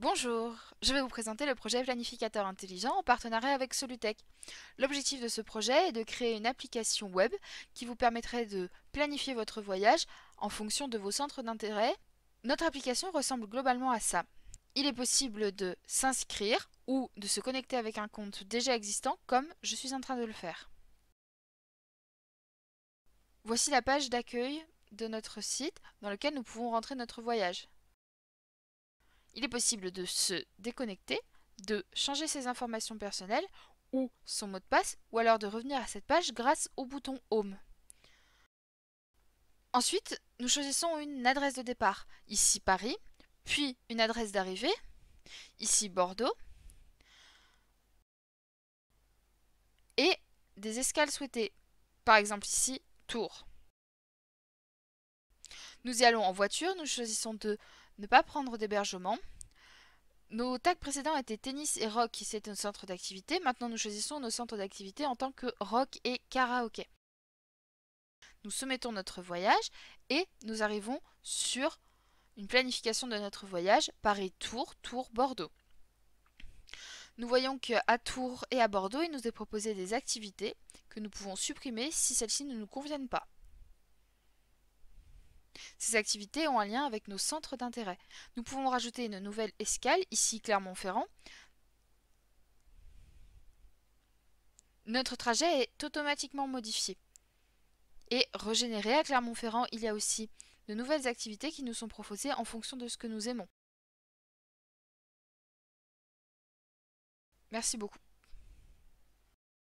Bonjour, je vais vous présenter le projet Planificateur Intelligent en partenariat avec Solutech. L'objectif de ce projet est de créer une application web qui vous permettrait de planifier votre voyage en fonction de vos centres d'intérêt. Notre application ressemble globalement à ça. Il est possible de s'inscrire ou de se connecter avec un compte déjà existant comme je suis en train de le faire. Voici la page d'accueil de notre site dans lequel nous pouvons rentrer notre voyage il est possible de se déconnecter, de changer ses informations personnelles ou son mot de passe, ou alors de revenir à cette page grâce au bouton Home. Ensuite, nous choisissons une adresse de départ, ici Paris, puis une adresse d'arrivée, ici Bordeaux, et des escales souhaitées, par exemple ici Tours. Nous y allons en voiture, nous choisissons de ne pas prendre d'hébergement. Nos tags précédents étaient tennis et rock qui c'était nos centres d'activité. Maintenant, nous choisissons nos centres d'activité en tant que rock et karaoké. Nous soumettons notre voyage et nous arrivons sur une planification de notre voyage Paris-Tours, Tours-Bordeaux. Nous voyons qu'à Tours et à Bordeaux, il nous est proposé des activités que nous pouvons supprimer si celles-ci ne nous conviennent pas. Ces activités ont un lien avec nos centres d'intérêt. Nous pouvons rajouter une nouvelle escale, ici Clermont-Ferrand. Notre trajet est automatiquement modifié. Et régénéré à Clermont-Ferrand, il y a aussi de nouvelles activités qui nous sont proposées en fonction de ce que nous aimons. Merci beaucoup.